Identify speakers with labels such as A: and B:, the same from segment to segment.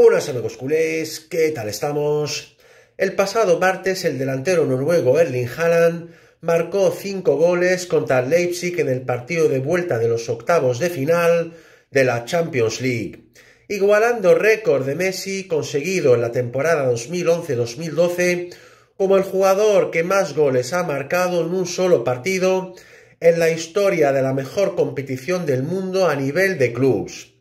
A: Hola amigos culés, ¿qué tal estamos? El pasado martes el delantero noruego Erling Haaland marcó 5 goles contra Leipzig en el partido de vuelta de los octavos de final de la Champions League, igualando récord de Messi conseguido en la temporada 2011-2012 como el jugador que más goles ha marcado en un solo partido en la historia de la mejor competición del mundo a nivel de clubes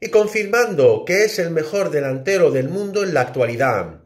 A: y confirmando que es el mejor delantero del mundo en la actualidad.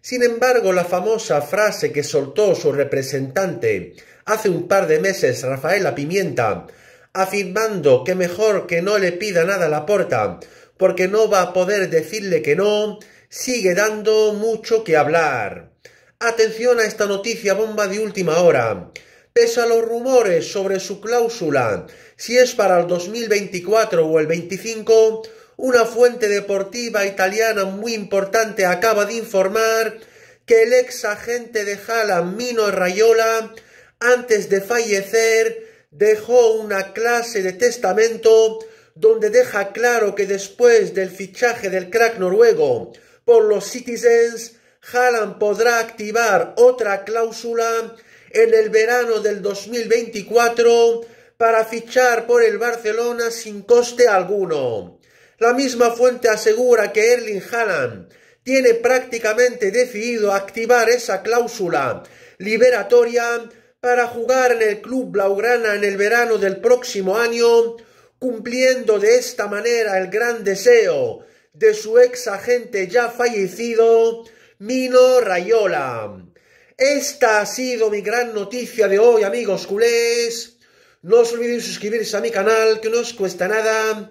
A: Sin embargo, la famosa frase que soltó su representante hace un par de meses, Rafael La Pimienta, afirmando que mejor que no le pida nada a la porta, porque no va a poder decirle que no, sigue dando mucho que hablar. Atención a esta noticia bomba de última hora. Pese a los rumores sobre su cláusula, si es para el 2024 o el 25, una fuente deportiva italiana muy importante acaba de informar que el ex agente de Haaland, Mino Rayola, antes de fallecer, dejó una clase de testamento donde deja claro que después del fichaje del crack noruego por los Citizens, Haaland podrá activar otra cláusula en el verano del 2024 para fichar por el Barcelona sin coste alguno. La misma fuente asegura que Erling Haaland tiene prácticamente decidido activar esa cláusula liberatoria para jugar en el club blaugrana en el verano del próximo año, cumpliendo de esta manera el gran deseo de su ex agente ya fallecido, Mino Rayola. Esta ha sido mi gran noticia de hoy, amigos culés. No os olvidéis suscribirse a mi canal, que no os cuesta nada